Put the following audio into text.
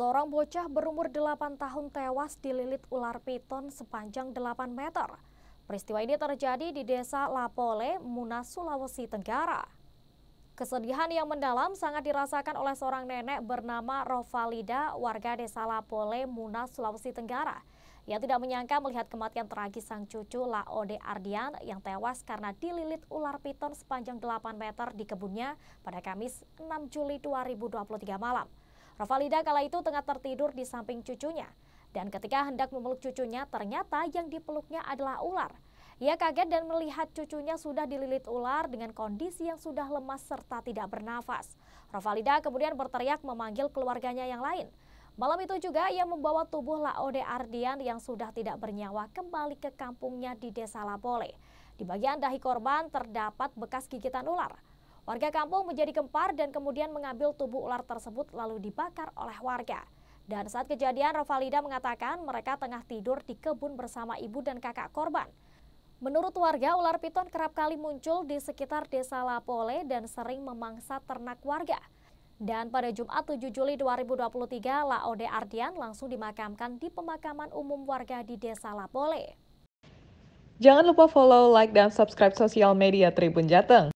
Seorang bocah berumur 8 tahun tewas dililit ular piton sepanjang 8 meter. Peristiwa ini terjadi di desa Lapole, Munas, Sulawesi Tenggara. Kesedihan yang mendalam sangat dirasakan oleh seorang nenek bernama Rovalida, warga desa Lapole, Munas, Sulawesi Tenggara. Ia tidak menyangka melihat kematian tragis sang cucu Laode Ardian yang tewas karena dililit ular piton sepanjang 8 meter di kebunnya pada Kamis 6 Juli 2023 malam. Ravalida kala itu tengah tertidur di samping cucunya. Dan ketika hendak memeluk cucunya, ternyata yang dipeluknya adalah ular. Ia kaget dan melihat cucunya sudah dililit ular dengan kondisi yang sudah lemas serta tidak bernafas. Ravalida kemudian berteriak memanggil keluarganya yang lain. Malam itu juga ia membawa tubuh Laode Ardian yang sudah tidak bernyawa kembali ke kampungnya di desa Labole. Di bagian dahi korban terdapat bekas gigitan ular. Warga kampung menjadi gempar dan kemudian mengambil tubuh ular tersebut lalu dibakar oleh warga. Dan saat kejadian, Rovalida mengatakan mereka tengah tidur di kebun bersama ibu dan kakak korban. Menurut warga, ular piton kerap kali muncul di sekitar desa Lapole dan sering memangsa ternak warga. Dan pada Jumat 7 Juli 2023, Laode Ardian langsung dimakamkan di pemakaman umum warga di desa Lapole. Jangan lupa follow, like, dan subscribe sosial media Tribun Jateng.